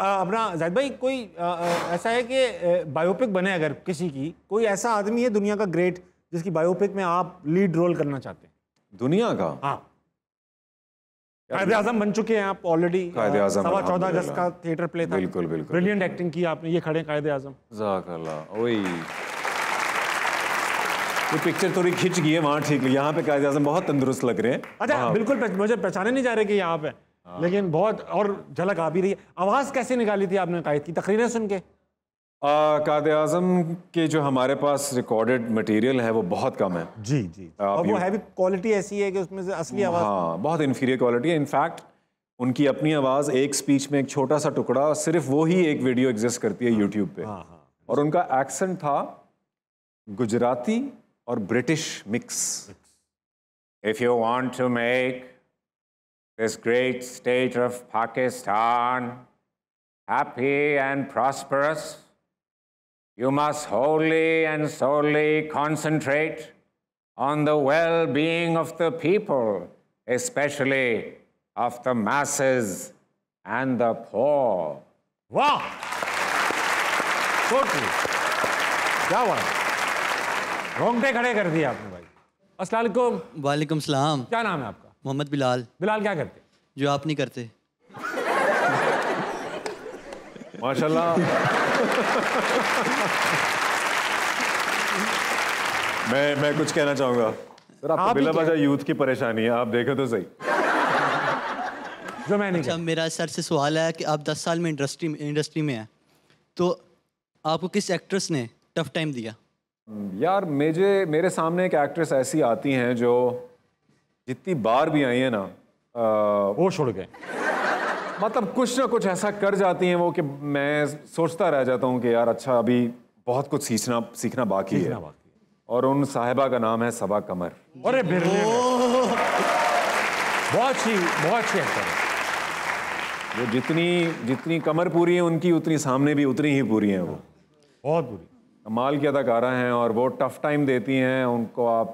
अपना जाहिद भाई कोई आ, आ, ऐसा है कि बायोपिक बने अगर किसी की कोई ऐसा आदमी है दुनिया का ग्रेट जिसकी बायोपिक में आप लीड रोल करना चाहते हैं दुनिया का हाँ कायद आजम बन चुके हैं आप ऑलरेडी सवा चौदह अगस्त का थिएटर प्ले था बिल्कुल बिल्कुल ब्रिलियंट एक्टिंग की आपने ये खड़े कायदे आजम ये पिक्चर थोड़ी खिंच गई है वहाँ ठीक है यहाँ पे कायदे आजम बहुत तंदुरुस्त लग रहे हैं अच्छा हाँ। बिल्कुल मुझे पहचाने नहीं जा रहे कि यहाँ पे हाँ। लेकिन बहुत और झलक आ भी रही है आवाज़ कैसे निकाली थी आपने कायद की तकरीरें सुन के कायद आजम के जो हमारे पास रिकॉर्डेड मटेरियल है वो बहुत कम है जी जी और वो है भी क्वालिटी ऐसी है कि उसमें से असली आवाज़ हाँ बहुत इन्फीरियर क्वालिटी है इनफैक्ट उनकी अपनी आवाज़ एक स्पीच में एक छोटा सा टुकड़ा सिर्फ वो ही एक वीडियो एग्जिस्ट करती है यूट्यूब हाँ। पे हाँ, और उनका एक्सेंट था गुजराती और British mix if you want to make this great state of Pakistan, happy and prosperous, you must wholly and solely concentrate on the well being of the people, especially of the masses and the poor. Wow! totally. क्या बात रोंगटे खड़े कर दिए आपने भाई अस्सलाम वालेकुम वालेकुम सलाम क्या नाम है आपका मोहम्मद बिलाल बिलाल क्या करते जो आप नहीं करते माशाल्लाह मैं मैं कुछ कहना चाहूंगा सर आपको हाँ, बिला बजा यूथ की परेशानी है आप देखें तो सही जो मैंने अच्छा मेरा सर से सवाल है कि आप 10 साल में इंडस्ट्री इंडस्ट्री में हैं तो आपको किस एक्ट्रेस ने टफ टाइम दिया यार मुझे मेरे सामने एक एक्ट्रेस ऐसी आती हैं जो जितनी बार भी आई है ना आ, वो छोड़ गए मतलब कुछ ना कुछ ऐसा कर जाती हैं वो कि मैं सोचता रह जाता हूँ कि यार अच्छा अभी बहुत कुछ सीखना सीखना बाकी है और उन साहिबा का नाम है सबा कमर अरे बहुत ही बहुत ही अच्छा वो जितनी जितनी कमर पूरी है उनकी उतनी सामने भी उतनी ही पूरी हैं वो बहुत बुरी कमाल की अदाकारा हैं और वो टफ टाइम देती हैं उनको आप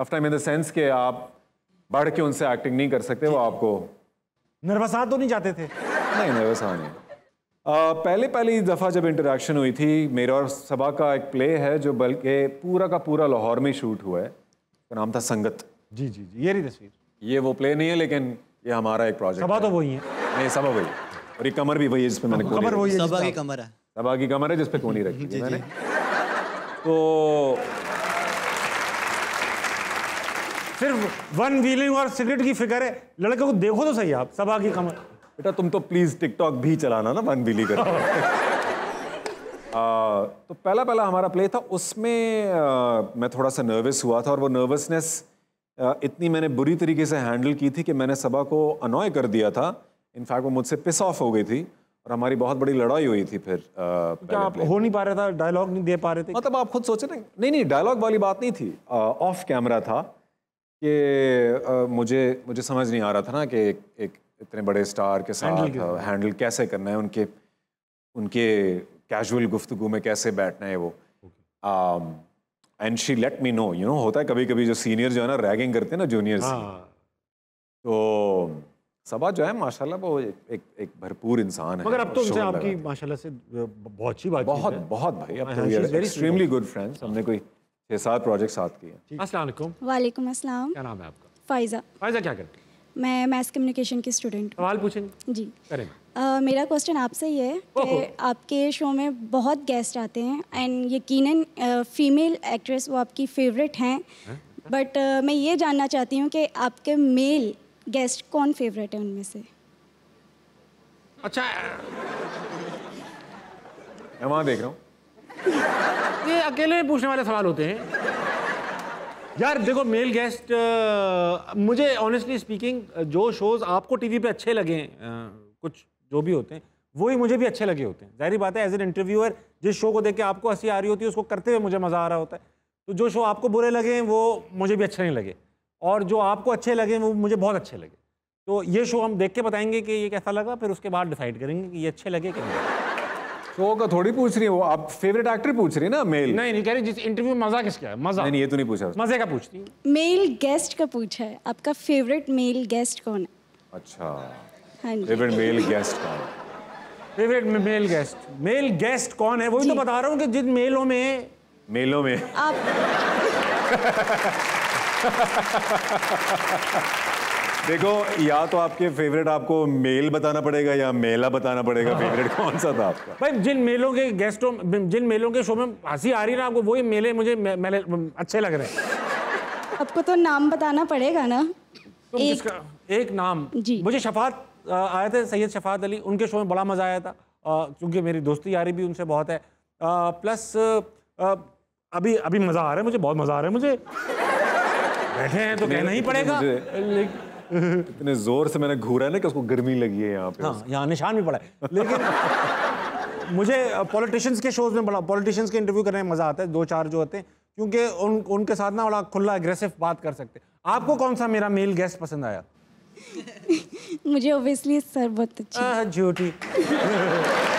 tough time in the sense के आप बढ़ के उनसे एक्टिंग नहीं कर सकते वो आपको नर्वसा तो नहीं जाते थे नहीं नर्वसा नहीं आ, पहले पहले दफ़ा जब इंटरेक्शन हुई थी मेरा और सभा का एक प्ले है जो बल्कि पूरा का पूरा लाहौर में शूट हुआ है उसका नाम था संगत जी जी जी ये रही तस्वीर ये वो प्ले नहीं है लेकिन ये हमारा एक प्रोजेक्ट सभा तो वही है नहीं सभा वही और ये कमर भी वही है जिसपे मैंने कमर वही है सभा की कमर है सभा की कमर है जिसपे कोनी रखी मैंने तो सिर्फ वन व्हीलिंग और सिगरेट की फिक्र है लड़के को देखो तो सही आप सब आगे कमर बेटा तुम तो प्लीज टिकटॉक भी चलाना ना वन व्हीलिंग कर तो पहला पहला हमारा प्ले था उसमें आ, मैं थोड़ा सा नर्वस हुआ था और वो नर्वसनेस इतनी मैंने बुरी तरीके से हैंडल की थी कि मैंने सभा को अनॉय कर दिया था इनफैक्ट वो मुझसे पिस ऑफ हो गई थी और हमारी बहुत बड़ी लड़ाई हुई थी फिर क्या आप हो नहीं पा रहे था डायलॉग नहीं दे पा रहे थे मतलब आप खुद सोचे ना नहीं नहीं डायलॉग वाली बात नहीं थी ऑफ कैमरा था कि मुझे मुझे समझ नहीं आ रहा था ना कि एक, एक इतने बड़े स्टार के साथ हैंडल, था, हैंडल कैसे करना है उनके उनके कैजुअल गुफ्तगु में कैसे बैठना है वो and she let me know you know होता है कभी कभी जो सीनियर जो है ना रैगिंग करते हैं ना जूनियर हाँ। तो सबा जो है माशाल्लाह वो एक एक भरपूर इंसान है मगर अब तो उनसे आपकी माशाल्लाह से बहुत अच्छी बात बहुत बहुत भाई हाँ, अब तो एक्सट्रीमली गुड फ्रेंड्स हमने हाँ। कोई छः सात प्रोजेक्ट साथ किए असलम वालेकुम अस्सलाम क्या नाम है आपका फाइजा फाइजा क्या करती मैं मैथ्स कम्युनिकेशन की स्टूडेंट सवाल पूछेंगे जी करें uh, मेरा क्वेश्चन आपसे ये है कि आपके शो में बहुत गेस्ट आते हैं एंड यकीनन फीमेल एक्ट्रेस वो आपकी फेवरेट हैं बट हाँ। uh, मैं ये जानना चाहती हूँ कि आपके मेल गेस्ट कौन फेवरेट है उनमें से अच्छा मैं वहाँ देख रहा हूँ ये अकेले पूछने वाले सवाल होते हैं यार देखो मेल गेस्ट मुझे ऑनेस्टली स्पीकिंग जो शोज आपको टीवी पे अच्छे लगे कुछ जो भी होते हैं वो ही मुझे भी अच्छे लगे होते हैं जाहिर बात है एज एन इंटरव्यूअर जिस शो को देख के आपको हंसी आ रही होती है उसको करते हुए मुझे मज़ा आ रहा होता है तो जो शो आपको बुरे लगे हैं वो मुझे भी अच्छे नहीं लगे और जो आपको अच्छे लगे वो मुझे बहुत अच्छे लगे तो ये शो हम देख के बताएंगे कि ये कैसा लगा फिर उसके बाद डिसाइड करेंगे कि ये अच्छे लगे कि नहीं शो तो का तो थोड़ी पूछ रही है वो आप फेवरेट एक्टर पूछ रही है ना मेल नहीं नहीं कह रही जिस इंटरव्यू मजा किसका है मजा नहीं, नहीं ये तो नहीं पूछा मजे का पूछती हूँ मेल गेस्ट का पूछा है आपका फेवरेट मेल गेस्ट कौन है अच्छा फेवरेट मेल गेस्ट कौन favourite male guest male guest कौन है वही तो बता रहा हूँ कि जिन मेलों में मेलों में आप देखो या तो आपके फेवरेट आपको मेल बताना पड़ेगा या मेला बताना पड़ेगा हाँ। फेवरेट कौन सा था आपका भाई जिन मेलों के गेस्टों जिन मेलों के शो में हंसी आ रही ना आपको वही मेले मुझे मे, मेले अच्छे लग रहे हैं आपको तो नाम बताना पड़ेगा ना एक एक नाम जी मुझे शफात आए थे सैयद शफात अली उनके शो में बड़ा मज़ा आया था क्योंकि मेरी दोस्ती यारी भी उनसे बहुत है प्लस अभी अभी मज़ा आ रहा है मुझे बहुत मज़ा आ रहा है मुझे बैठे हैं तो कहना ही पड़ेगा इतने जोर से मैंने घूरा ना कि उसको गर्मी लगी है यहाँ पे हाँ यहाँ निशान भी पड़ा है लेकिन मुझे पॉलिटिशियंस के शोज में बड़ा पॉलिटिशियंस के इंटरव्यू करने में मज़ा आता है दो चार जो होते हैं क्योंकि उन उनके साथ ना बड़ा खुला एग्रेसिव बात कर सकते आपको कौन सा मेरा मेल गेस्ट पसंद आया मुझे ऑब्वियसली सर बहुत अच्छा झूठी